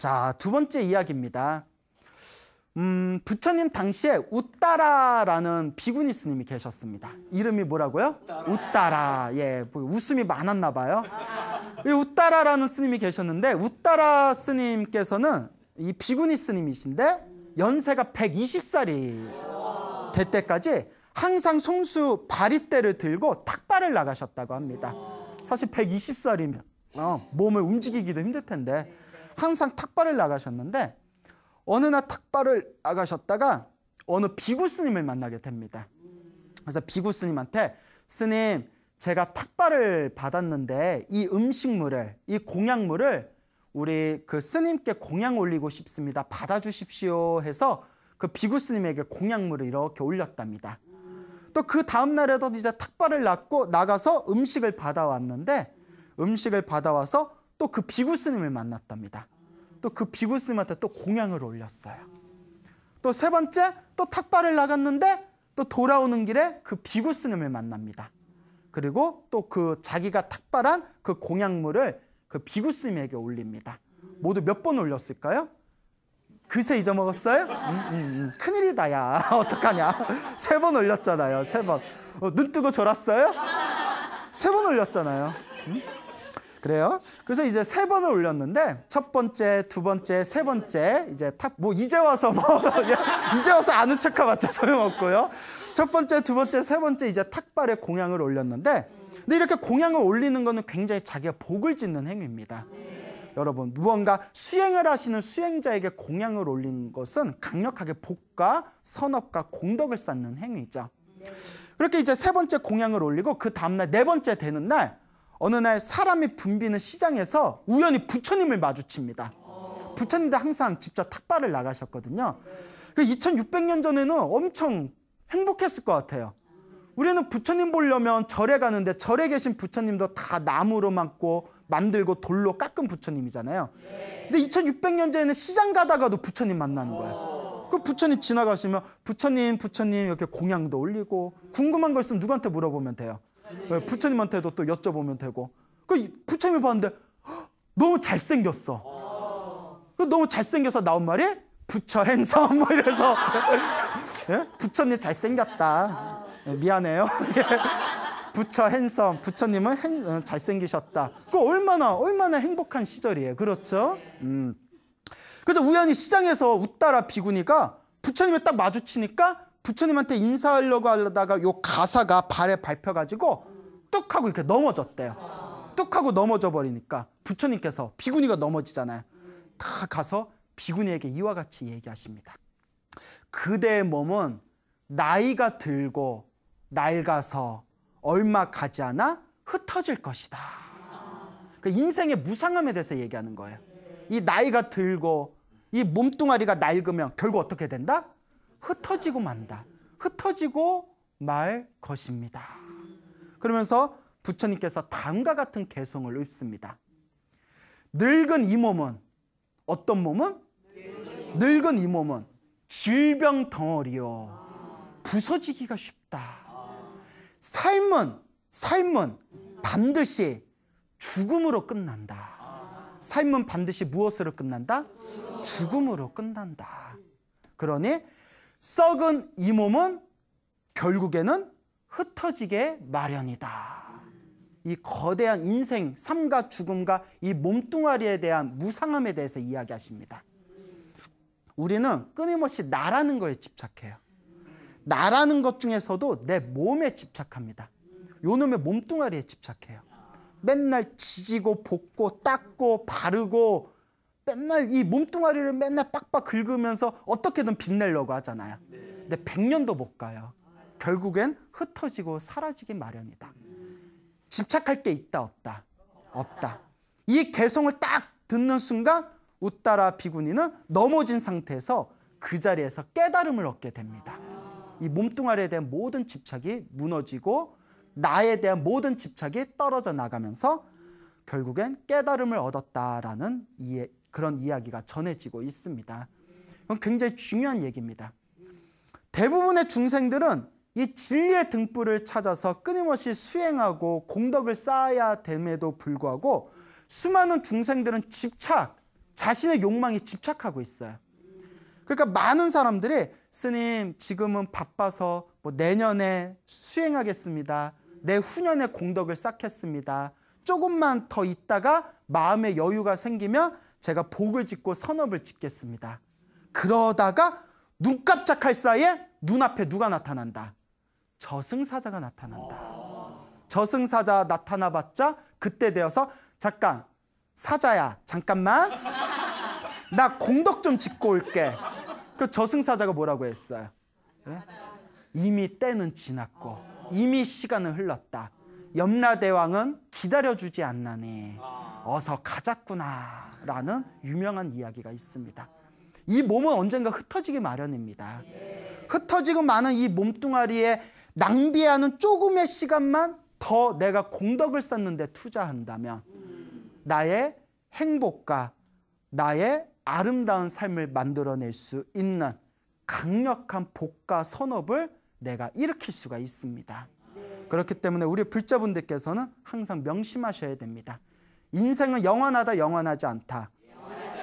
자, 두 번째 이야기입니다. 음, 부처님 당시에 웃따라라는 비구니 스님이 계셨습니다. 이름이 뭐라고요? 웃따라. 예, 뭐 웃음이 많았나 봐요. 이 웃따라라는 스님이 계셨는데 웃따라 스님께서는 이 비구니 스님이신데 연세가 120살이 될 때까지 항상 송수 바리대를 들고 탁발을 나가셨다고 합니다. 사실 120살이면 어, 몸을 움직이기도 힘들 텐데 항상 탁발을 나가셨는데 어느 날 탁발을 나가셨다가 어느 비구 스님을 만나게 됩니다. 그래서 비구 스님한테 스님 제가 탁발을 받았는데 이 음식물을 이 공양물을 우리 그 스님께 공양 올리고 싶습니다. 받아주십시오 해서 그 비구 스님에게 공양물을 이렇게 올렸답니다. 또 그 다음 날에도 이제 탁발을 낳고 나가서 음식을 받아왔는데 음식을 받아와서 또 그 비구 스님을 만났답니다. 또그 비구스한테 또 공양을 올렸어요. 또 세 번째 또 탁발을 나갔는데 또 돌아오는 길에 그 비구스님을 만납니다. 그리고 또 그 자기가 탁발한 그 공양물을 그 비구스님에게 올립니다. 모두 몇 번 올렸을까요? 그새 잊어먹었어요? 음, 음, 음. 큰일이다 야 어떡하냐 세 번 올렸잖아요 세번눈 어, 뜨고 졸았어요? 세 번 올렸잖아요 음? 그래요? 그래서 이제 세 번을 올렸는데 첫 번째, 두 번째, 세 번째 이제 탁 뭐 이제 와서 뭐 이제 와서 아는 척하봤자 소용없고요. 첫 번째, 두 번째, 세 번째 이제 탁발에 공양을 올렸는데 근데 이렇게 공양을 올리는 거는 굉장히 자기가 복을 짓는 행위입니다. 여러분 무언가 수행을 하시는 수행자에게 공양을 올린 것은 강력하게 복과 선업과 공덕을 쌓는 행위죠. 그렇게 이제 세 번째 공양을 올리고 그 다음날 네 번째 되는 날 어느 날 사람이 붐비는 시장에서 우연히 부처님을 마주칩니다. 부처님도 항상 직접 탁발을 나가셨거든요. 그 2600년 전에는 엄청 행복했을 것 같아요. 우리는 부처님 보려면 절에 가는데 절에 계신 부처님도 다 나무로 막고 만들고 돌로 깎은 부처님이잖아요. 근데 2600년 전에는 시장 가다가도 부처님 만나는 거예요. 그 부처님 지나가시면 부처님 부처님 이렇게 공양도 올리고 궁금한 거 있으면 누구한테 물어보면 돼요. 네, 부처님한테도 또 여쭤보면 되고. 그 부처님이 봤는데 너무 잘생겼어. 그 너무 잘생겨서 나온 말이 부처 행성 뭐 이래서 예? 부처님 잘생겼다. 예, 미안해요. 부처 핸섬, 부처님은 핸, 어, 잘생기셨다. 그 얼마나 얼마나 행복한 시절이에요. 그렇죠? 음. 그래서 우연히 시장에서 웃다라 비구니가 부처님을 딱 마주치니까 부처님한테 인사하려고 하다가 요 가사가 발에 밟혀가지고 뚝 하고 이렇게 넘어졌대요. 뚝 하고 넘어져 버리니까 부처님께서 비구니가 넘어지잖아요. 다 가서 비구니에게 이와 같이 얘기하십니다. 그대의 몸은 나이가 들고 낡아서 얼마 가지 않아 흩어질 것이다. 그 인생의 무상함에 대해서 얘기하는 거예요. 이 나이가 들고 이 몸뚱아리가 낡으면 결국 어떻게 된다? 흩어지고 만다. 흩어지고 말 것입니다. 그러면서 부처님께서 다음과 같은 개성을 읊습니다. 늙은 이 몸은 어떤 몸은? 늙은 이 몸은 질병 덩어리요. 부서지기가 쉽다. 삶은 삶은 반드시 죽음으로 끝난다. 삶은 반드시 무엇으로 끝난다? 죽음으로 끝난다. 그러니 썩은 이 몸은 결국에는 흩어지게 마련이다. 이 거대한 인생, 삶과 죽음과 이 몸뚱아리에 대한 무상함에 대해서 이야기하십니다. 우리는 끊임없이 나라는 거에 집착해요. 나라는 것 중에서도 내 몸에 집착합니다. 요놈의 몸뚱아리에 집착해요. 맨날 지지고 볶고 닦고 바르고 맨날 이 몸뚱아리를 맨날 빡빡 긁으면서 어떻게든 빛내려고 하잖아요. 근데 100년도 못 가요. 결국엔 흩어지고 사라지기 마련이다. 집착할 게 있다 없다. 없다. 이 개성을 딱 듣는 순간 웃따라 비구니는 넘어진 상태에서 그 자리에서 깨달음을 얻게 됩니다. 이 몸뚱아리에 대한 모든 집착이 무너지고 나에 대한 모든 집착이 떨어져 나가면서 결국엔 깨달음을 얻었다라는 이해, 그런 이야기가 전해지고 있습니다. 그건 굉장히 중요한 얘기입니다. 대부분의 중생들은 이 진리의 등불을 찾아서 끊임없이 수행하고 공덕을 쌓아야 됨에도 불구하고 수많은 중생들은 집착, 자신의 욕망에 집착하고 있어요. 그러니까 많은 사람들이 스님 지금은 바빠서 뭐 내년에 수행하겠습니다. 내 후년에 공덕을 쌓겠습니다. 조금만 더 있다가 마음의 여유가 생기면 제가 복을 짓고 선업을 짓겠습니다. 그러다가 눈 깜짝할 사이에 눈앞에 누가 나타난다. 저승사자가 나타난다. 저승사자 나타나봤자 그때 되어서 잠깐 사자야 잠깐만 나 공덕 좀 짓고 올게. 그 저승사자가 뭐라고 했어요? 네? 이미 때는 지났고 이미 시간은 흘렀다. 염라대왕은 기다려주지 않나니 어서 가자꾸나 라는 유명한 이야기가 있습니다. 이 몸은 언젠가 흩어지기 마련입니다. 흩어지고 많은 이 몸뚱아리에 낭비하는 조금의 시간만 더 내가 공덕을 쌓는데 투자한다면 나의 행복과 나의 아름다운 삶을 만들어낼 수 있는 강력한 복과 선업을 내가 일으킬 수가 있습니다. 그렇기 때문에 우리 불자분들께서는 항상 명심하셔야 됩니다. 인생은 영원하다 영원하지 않다.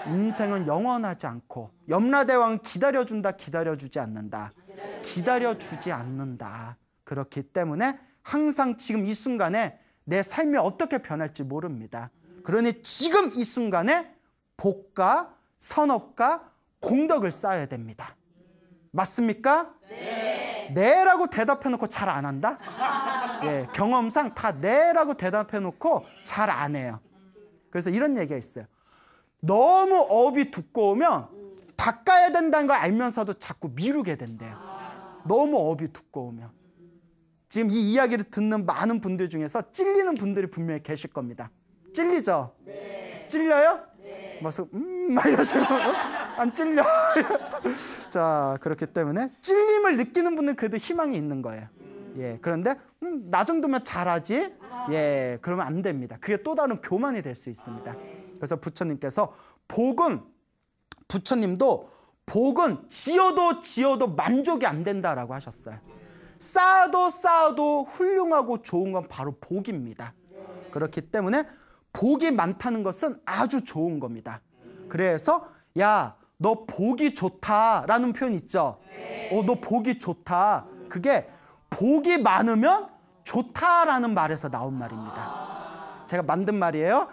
인생은 영원하지 않고 염라대왕 기다려준다 기다려주지 않는다. 기다려주지 않는다. 그렇기 때문에 항상 지금 이 순간에 내 삶이 어떻게 변할지 모릅니다. 그러니 지금 이 순간에 복과 선업과 공덕을 쌓아야 됩니다. 맞습니까? 네. 네라고 대답해놓고 잘 안 한다? 예, 경험상 다 네라고 대답해놓고 잘 안 해요. 그래서 이런 얘기가 있어요. 너무 업이 두꺼우면 닦아야 된다는 걸 알면서도 자꾸 미루게 된대요. 너무 업이 두꺼우면. 지금 이 이야기를 듣는 많은 분들 중에서 찔리는 분들이 분명히 계실 겁니다. 찔리죠? 네. 찔려요? 네. 뭐 음, 막 음막 이러시고 안 찔려. 자 그렇기 때문에 찔림을 느끼는 분은 그래도 희망이 있는 거예요. 예, 그런데 음, 나 정도면 잘하지? 예, 그러면 안 됩니다. 그게 또 다른 교만이 될 수 있습니다. 그래서 부처님께서 복은 부처님도 복은 지어도 지어도 만족이 안 된다라고 하셨어요. 쌓아도 쌓아도 훌륭하고 좋은 건 바로 복입니다. 그렇기 때문에 복이 많다는 것은 아주 좋은 겁니다. 그래서 야, 너 복이 좋다라는 표현 있죠? 어, 너 복이 좋다. 그게 복이 많으면 좋다라는 말에서 나온 말입니다. 제가 만든 말이에요.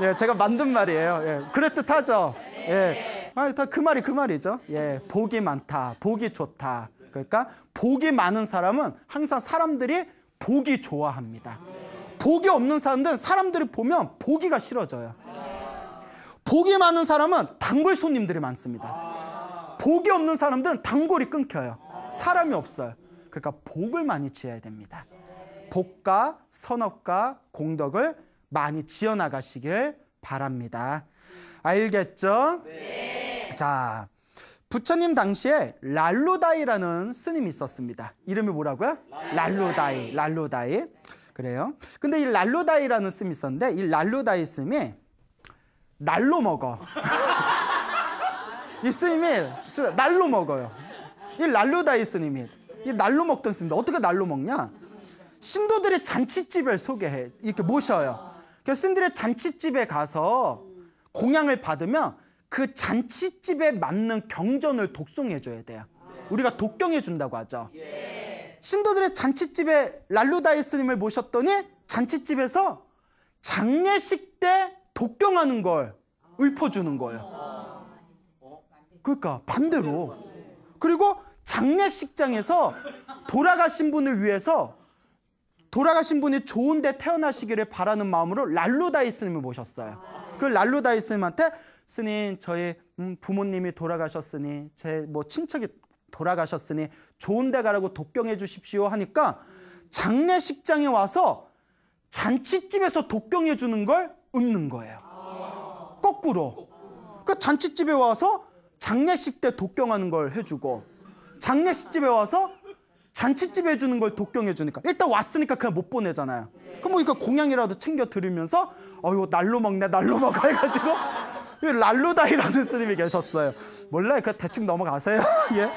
예, 제가 만든 말이에요. 예, 그럴듯 하죠. 예. 아, 다그 말이 그 말이죠. 예. 복이 많다. 복이 좋다. 그러니까 복이 많은 사람은 항상 사람들이 복이 좋아합니다. 복이 없는 사람들은 사람들이 보면 보기가 싫어져요. 복이 많은 사람은 단골 손님들이 많습니다. 복이 없는 사람들은 단골이 끊겨요. 사람이 없어요. 그러니까 복을 많이 지어야 됩니다. 복과 선업과 공덕을 많이 지어 나가시길 바랍니다. 알겠죠? 네. 자, 부처님 당시에 랄로다이라는 스님이 있었습니다. 이름이 뭐라고요? 랄로다이. 랄로다이. 그래요. 근데 이 랄로다이라는 스님이 있었는데 이 랄로다이 스님이 날로 먹어. 이 스님이 날로 먹어요. 이랄로다이스님이이 날로 먹던 스님입니다. 어떻게 날로 먹냐? 신도들의 잔치집을 소개해 이렇게 모셔요. 그 스님들의 잔치집에 가서 공양을 받으면 그 잔치집에 맞는 경전을 독송해줘야 돼요. 우리가 독경해준다고 하죠. 신도들의 잔치집에 랄로다이스님을 모셨더니 잔치집에서 장례식 때 독경하는 걸 읊어주는 거예요. 그러니까 반대로 그리고 장례식장에서 돌아가신 분을 위해서 돌아가신 분이 좋은 데 태어나시기를 바라는 마음으로 랄로다이 스님을 모셨어요. 그 랄로다이 스님한테 스님 저희 음, 부모님이 돌아가셨으니 제 뭐 친척이 돌아가셨으니 좋은 데 가라고 독경해 주십시오 하니까 장례식장에 와서 잔치집에서 독경해 주는 걸 읊는 거예요. 거꾸로. 그 잔치집에 와서 장례식 때 독경하는 걸 해주고 장례식 집에 와서 잔치집 해주는 걸 독경해 주니까 일단 왔으니까 그냥 못 보내잖아요. 그럼 뭐 이거 공양이라도 챙겨 드리면서 어이 날로 먹네 날로 먹어 해가지고 랄로다이라는 스님이 계셨어요. 몰라요. 그 대충 넘어가세요. 예.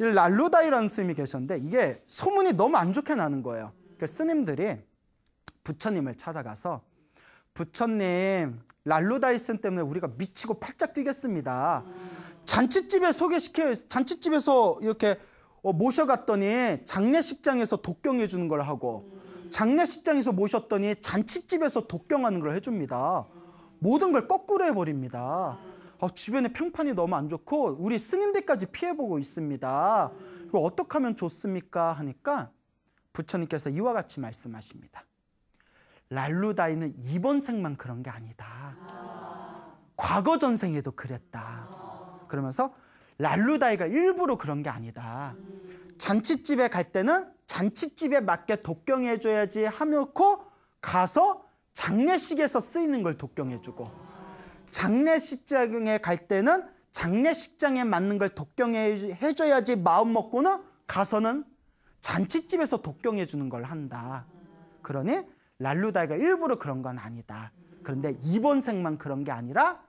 이 랄로다이라는 스님이 계셨는데 이게 소문이 너무 안 좋게 나는 거예요. 그 스님들이 부처님을 찾아가서 부처님 랄로다이슨 때문에 우리가 미치고 팔짝 뛰겠습니다. 음. 잔칫집에 소개시켜 잔칫집에서 이렇게 어, 모셔갔더니 장례식장에서 독경해 주는 걸 하고 장례식장에서 모셨더니 잔칫집에서 독경하는 걸 해줍니다. 모든 걸 거꾸로 해버립니다. 아, 주변에 평판이 너무 안 좋고 우리 스님들까지 피해보고 있습니다. 이거 어떻게 하면 좋습니까? 하니까 부처님께서 이와 같이 말씀하십니다. 랄루다이는 이번 생만 그런 게 아니다. 과거 전생에도 그랬다. 그러면서 랄루다이가 일부러 그런 게 아니다. 잔치집에 갈 때는 잔치집에 맞게 독경해줘야지 하며코 가서 장례식에서 쓰이는 걸 독경해주고 장례식장에 갈 때는 장례식장에 맞는 걸 독경해줘야지 마음 먹고는 가서는 잔치집에서 독경해주는 걸 한다. 그러니 랄루다이가 일부러 그런 건 아니다. 그런데 이번 생만 그런 게 아니라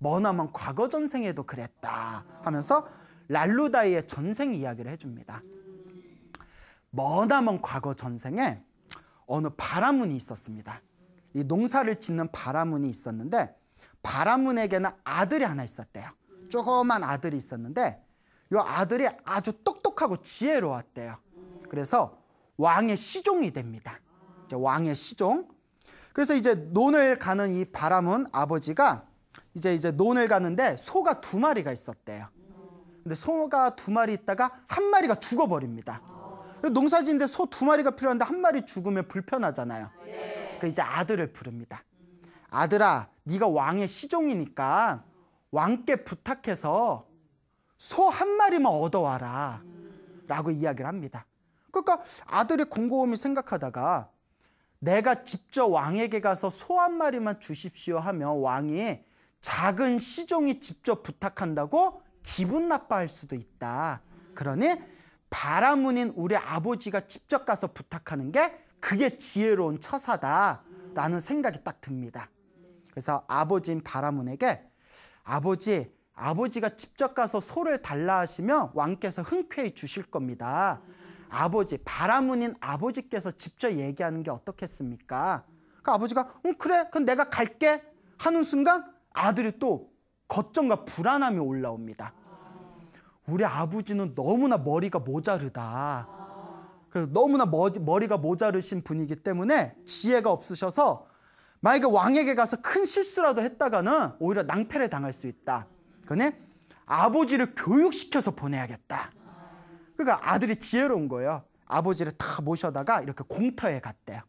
머나먼 과거 전생에도 그랬다 하면서 랄루다이의 전생 이야기를 해줍니다. 머나먼 과거 전생에 어느 바라문이 있었습니다. 이 농사를 짓는 바라문이 있었는데 바라문에게는 아들이 하나 있었대요. 조그만 아들이 있었는데 이 아들이 아주 똑똑하고 지혜로웠대요. 그래서 왕의 시종이 됩니다. 왕의 시종. 그래서 이제 논을 가는 이 바람은 아버지가 이제 이제 논을 가는데 소가 두 마리가 있었대요. 근데 소가 두 마리 있다가 한 마리가 죽어버립니다. 농사지인데 소 두 마리가 필요한데 한 마리 죽으면 불편하잖아요. 그 이제 아들을 부릅니다. 아들아, 네가 왕의 시종이니까 왕께 부탁해서 소 한 마리만 얻어와라. 라고 이야기를 합니다. 그러니까 아들의공고음이 생각하다가 내가 직접 왕에게 가서 소 한 마리만 주십시오 하면 왕이 작은 시종이 직접 부탁한다고 기분 나빠할 수도 있다. 그러니 바라문인 우리 아버지가 직접 가서 부탁하는 게 그게 지혜로운 처사다라는 생각이 딱 듭니다. 그래서 아버지인 바라문에게 아버지, 아버지가 직접 가서 소를 달라 하시면 왕께서 흔쾌히 주실 겁니다. 아버지, 바라문인 아버지께서 직접 얘기하는 게 어떻겠습니까? 그 아버지가 응 그래, 그럼 내가 갈게 하는 순간 아들이 또 걱정과 불안함이 올라옵니다. 우리 아버지는 너무나 머리가 모자르다. 그래서 너무나 머리, 가 모자르신 분이기 때문에 지혜가 없으셔서 만약에 왕에게 가서 큰 실수라도 했다가는 오히려 낭패를 당할 수 있다. 그러니 아버지를 교육시켜서 보내야겠다. 그러니까 아들이 지혜로운 거예요. 아버지를 다 모셔다가 이렇게 공터에 갔대요.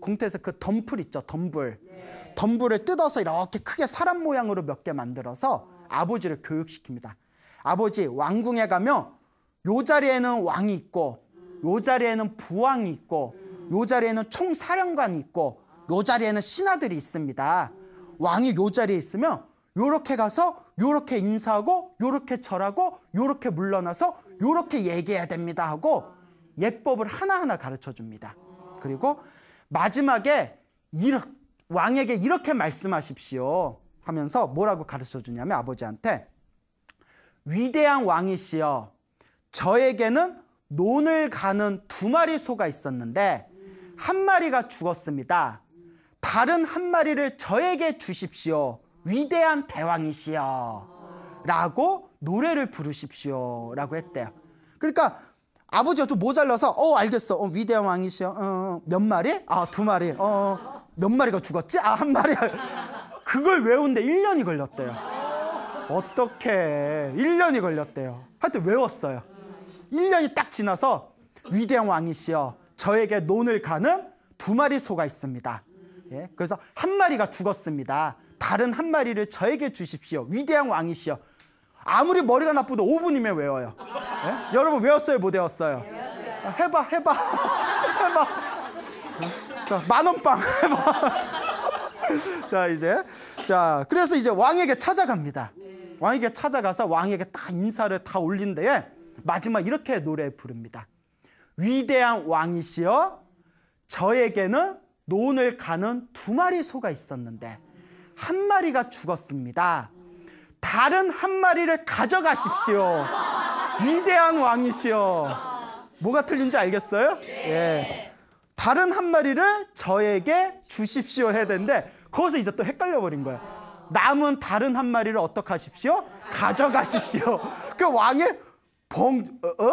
궁태에서 그 덤불 있죠, 덤불. 예. 덤불을 뜯어서 이렇게 크게 사람 모양으로 몇 개 만들어서 아버지를 교육시킵니다. 아버지 왕궁에 가면 요 자리에는 왕이 있고 요 자리에는 부왕이 있고 요 자리에는 총사령관이 있고 요 자리에는 신하들이 있습니다. 왕이 요 자리에 있으면 요렇게 가서 요렇게 인사하고 요렇게 절하고 요렇게 물러나서 요렇게 얘기해야 됩니다 하고 예법을 하나하나 가르쳐 줍니다. 그리고 마지막에 왕에게 이렇게 말씀하십시오 하면서 뭐라고 가르쳐 주냐면 아버지한테 위대한 왕이시여 저에게는 논을 가는 두 마리 소가 있었는데 한 마리가 죽었습니다. 다른 한 마리를 저에게 주십시오. 위대한 대왕이시여. 라고 노래를 부르십시오. 라고 했대요. 그러니까 아버지가 좀 모자라서 어 알겠어 어 위대한 왕이시여 어, 어 몇 마리? 아 두 마리 어몇 어. 마리가 죽었지? 아 한 마리 그걸 외우데 1년이 걸렸대요 어떻게 1년이 걸렸대요 하여튼 외웠어요 1년이 딱 지나서 위대한 왕이시여 저에게 논을 가는 두 마리 소가 있습니다 예, 그래서 한 마리가 죽었습니다 다른 한 마리를 저에게 주십시오 위대한 왕이시여 아무리 머리가 나쁘도 5분이면 외워요. 네? 여러분 외웠어요, 못 외웠어요? 아, 해봐, 해봐, 해봐. 자, 만원빵 해봐. 자, 이제. 자, 그래서 이제 왕에게 찾아갑니다. 왕에게 찾아가서 왕에게 딱 인사를 다 올린 데에 마지막 이렇게 노래 부릅니다. 위대한 왕이시여 저에게는 논을 가는 두 마리 소가 있었는데 한 마리가 죽었습니다. 다른 한 마리를 가져가십시오. 위대한 왕이시여. 뭐가 틀린지 알겠어요? 예. 다른 한 마리를 저에게 주십시오 해야 되는데 거기서 이제 또 헷갈려 버린 거야. 남은 다른 한 마리를 어떻게 하십시오? 가져가십시오. 그 왕의 봉 어?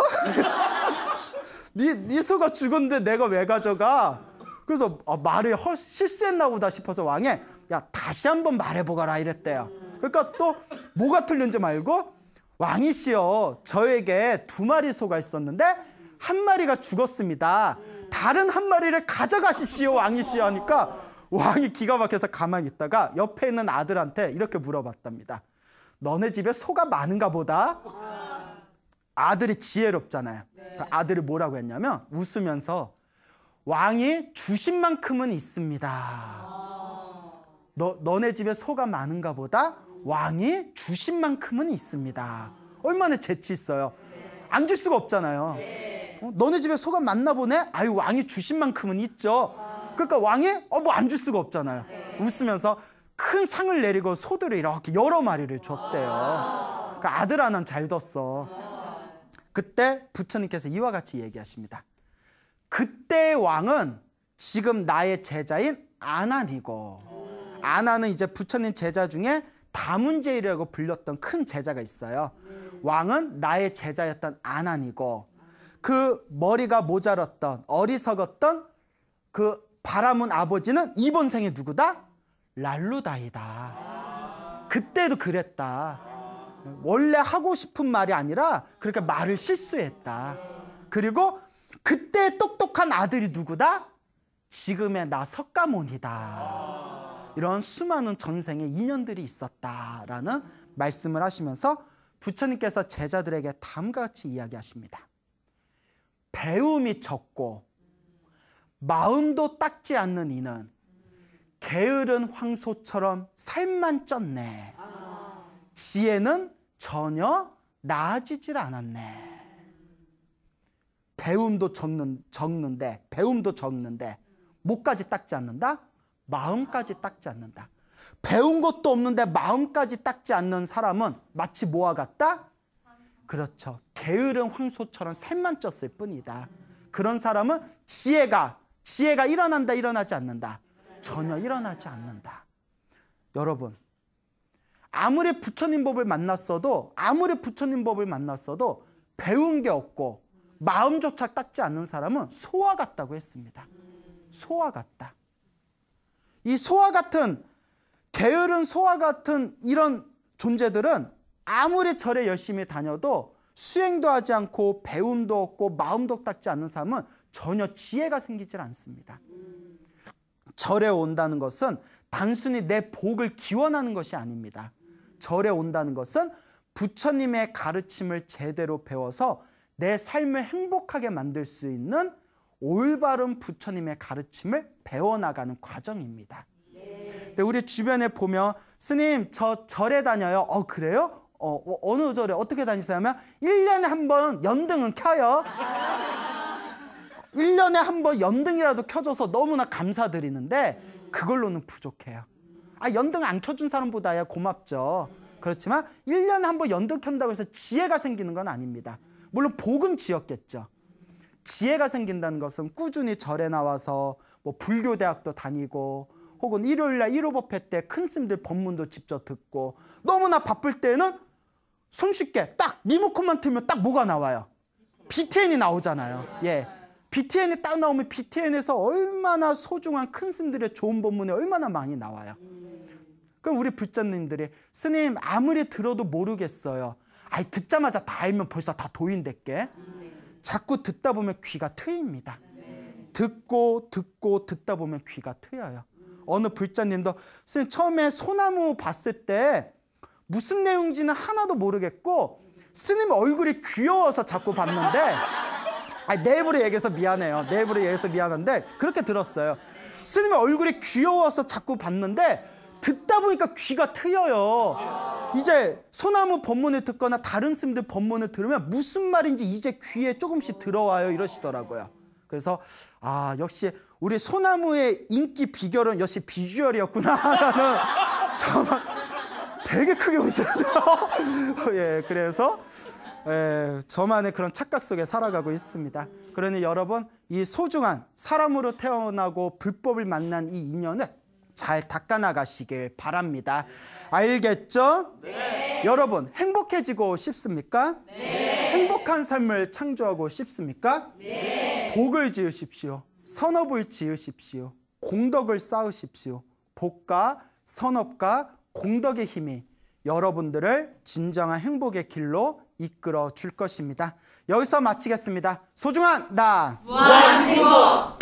네, 네 소가 죽었는데 내가 왜 가져가? 그래서 아, 말을 실수했나 보다 싶어서 왕에 야 다시 한번 말해보거라 이랬대요. 그러니까 또 뭐가 틀린지 말고 왕이시여 저에게 두 마리 소가 있었는데 한 마리가 죽었습니다. 다른 한 마리를 가져가십시오 왕이시여 하니까 왕이 기가 막혀서 가만히 있다가 옆에 있는 아들한테 이렇게 물어봤답니다. 너네 집에 소가 많은가 보다. 아들이 지혜롭잖아요. 네. 아들이 뭐라고 했냐면 웃으면서 왕이 주신 만큼은 있습니다. 너, 너네 집에 소가 많은가 보다. 왕이 주신 만큼은 있습니다. 얼마나 재치 있어요. 안 줄 수가 없잖아요. 어, 너네 집에 소가 맞나 보네? 아유 왕이 주신 만큼은 있죠. 그러니까 왕이 어, 뭐안 줄 수가 없잖아요. 웃으면서 큰 상을 내리고 소들을 이렇게 여러 마리를 줬대요. 그러니까 아들 하나잘 뒀어. 그때 부처님께서 이와 같이 얘기하십니다. 그때의 왕은 지금 나의 제자인 아난이고 아나는 이제 부처님 제자 중에 다문제이라고 불렸던 큰 제자가 있어요. 왕은 나의 제자였던 아난이고 그 머리가 모자랐던 어리석었던 그바람은 아버지는 이번 생에 누구다? 랄루다이다. 그때도 그랬다. 원래 하고 싶은 말이 아니라 그렇게 말을 실수했다. 그리고 그때 똑똑한 아들이 누구다? 지금의 나 석가모니다. 이런 수많은 전생의 인연들이 있었다라는 말씀을 하시면서 부처님께서 제자들에게 다음과 같이 이야기하십니다. 배움이 적고 마음도 닦지 않는 이는 게으른 황소처럼 살만 쪘네. 지혜는 전혀 나아지질 않았네. 배움도 적는, 적는데, 배움도 적는데, 목까지 닦지 않는다? 마음까지 닦지 않는다. 배운 것도 없는데 마음까지 닦지 않는 사람은 마치 뭐와 같다? 그렇죠. 게으른 황소처럼 샘만 쪘을 뿐이다. 그런 사람은 지혜가 지혜가 일어난다 일어나지 않는다. 전혀 일어나지 않는다. 여러분 아무리 부처님 법을 만났어도 아무리 부처님 법을 만났어도 배운 게 없고 마음조차 닦지 않는 사람은 소와 같다고 했습니다. 소와 같다. 이 소와 같은 게으른 소와 같은 이런 존재들은 아무리 절에 열심히 다녀도 수행도 하지 않고 배움도 없고 마음도 닦지 않는 사람은 전혀 지혜가 생기질 않습니다. 절에 온다는 것은 단순히 내 복을 기원하는 것이 아닙니다. 절에 온다는 것은 부처님의 가르침을 제대로 배워서 내 삶을 행복하게 만들 수 있는 올바른 부처님의 가르침을 배워나가는 과정입니다. 근 우리 주변에 보면 스님 저 절에 다녀요. 어 그래요? 어, 어 어느 절에 어떻게 다니세요 하면 1년에 한 번 연등은 켜요. 1년에 한 번 연등이라도 켜줘서 너무나 감사드리는데 그걸로는 부족해요. 아 연등 안 켜준 사람보다야 고맙죠. 그렇지만 1년에 한 번 연등 켠다고 해서 지혜가 생기는 건 아닙니다. 물론 복은 지었겠죠. 지혜가 생긴다는 것은 꾸준히 절에 나와서 뭐 불교 대학도 다니고 혹은 일요일 날 1호 법회 때큰 스님들 법문도 직접 듣고 너무나 바쁠 때는 손쉽게 딱 리모컨만 틀면 딱 뭐가 나와요. BTN이 나오잖아요. 예. BTN이 딱 나오면 BTN에서 얼마나 소중한 큰 스님들의 좋은 법문이 얼마나 많이 나와요. 그럼 우리 불자님들이 스님 아무리 들어도 모르겠어요. 아이 듣자마자 다 알면 벌써 다 도인 됐게. 자꾸 듣다 보면 귀가 트입니다. 듣고 듣고 듣다 보면 귀가 트여요. 어느 불자님도 선생님 처음에 소나무 봤을 때 무슨 내용지는 하나도 모르겠고 스님 얼굴이 귀여워서 자꾸 봤는데 아 내부로 얘기해서 미안해요. 내부로 얘기해서 미안한데 그렇게 들었어요. 스님의 얼굴이 귀여워서 자꾸 봤는데 듣다 보니까 귀가 트여요. 이제 소나무 법문을 듣거나 다른 스님들 법문을 들으면 무슨 말인지 이제 귀에 조금씩 들어와요 이러시더라고요. 그래서 아 역시 우리 소나무의 인기 비결은 역시 비주얼이었구나라는 저만 되게 크게 웃었어요. 예, 그래서 예, 저만의 그런 착각 속에 살아가고 있습니다. 그러니 여러분 이 소중한 사람으로 태어나고 불법을 만난 이 인연을 잘 닦아나가시길 바랍니다. 알겠죠? 네. 여러분, 행복해지고 싶습니까? 네. 행복한 삶을 창조하고 싶습니까? 네. 복을 지으십시오. 선업을 지으십시오. 공덕을 쌓으십시오. 복과 선업과 공덕의 힘이 여러분들을 진정한 행복의 길로 이끌어 줄 것입니다. 여기서 마치겠습니다. 소중한 나! 무한 행복!